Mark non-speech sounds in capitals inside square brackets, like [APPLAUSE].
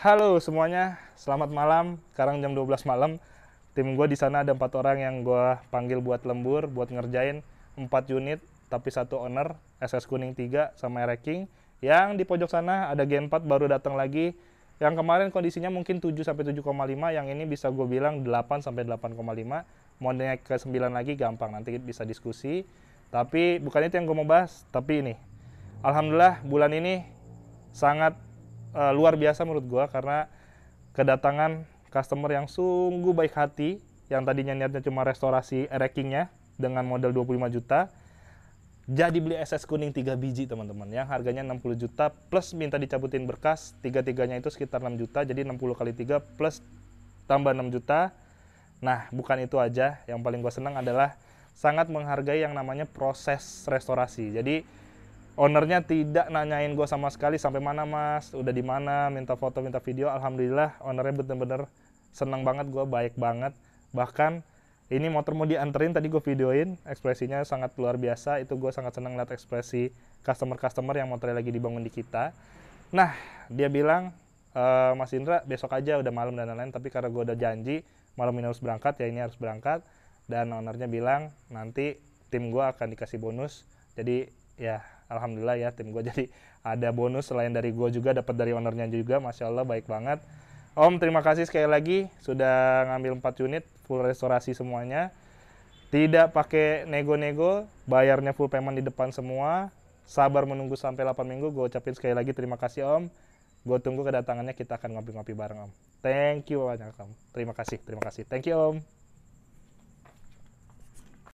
Halo semuanya, selamat malam. Sekarang jam 12 malam. Tim gue di sana ada empat orang yang gue panggil buat lembur, buat ngerjain empat unit, tapi satu owner, SS Kuning 3 sama Racking. Yang di pojok sana ada G4 baru datang lagi. Yang kemarin kondisinya mungkin 7 sampai 7,5, yang ini bisa gue bilang 8 sampai 8,5. Mau naik ke 9 lagi gampang, nanti bisa diskusi. Tapi bukan itu yang gue mau bahas, tapi ini. Alhamdulillah bulan ini sangat uh, luar biasa menurut gue karena kedatangan customer yang sungguh baik hati yang tadinya niatnya cuma restorasi rackingnya dengan modal 25 juta jadi beli SS kuning 3 biji teman-teman yang harganya 60 juta plus minta dicabutin berkas tiga-tiganya itu sekitar 6 juta jadi 60 kali 3 plus tambah 6 juta nah bukan itu aja yang paling gue senang adalah sangat menghargai yang namanya proses restorasi jadi ownernya tidak nanyain gue sama sekali sampai mana mas udah di mana minta foto minta video alhamdulillah ownernya bener-bener senang banget gue baik banget bahkan ini motor mau dianterin tadi gue videoin ekspresinya sangat luar biasa itu gue sangat senang lihat ekspresi customer-customer yang motornya lagi dibangun di kita nah dia bilang e, Mas Indra besok aja udah malam dan lain-lain tapi karena gue udah janji malam ini harus berangkat ya ini harus berangkat dan ownernya bilang nanti tim gue akan dikasih bonus jadi ya alhamdulillah ya tim gue [LAUGHS] jadi ada bonus selain dari gue juga dapat dari ownernya juga masya allah baik banget Om terima kasih sekali lagi sudah ngambil 4 unit full restorasi semuanya tidak pakai nego-nego bayarnya full payment di depan semua sabar menunggu sampai 8 minggu gue ucapin sekali lagi terima kasih Om gue tunggu kedatangannya kita akan ngopi-ngopi bareng Om thank you banyak Om terima kasih terima kasih thank you Om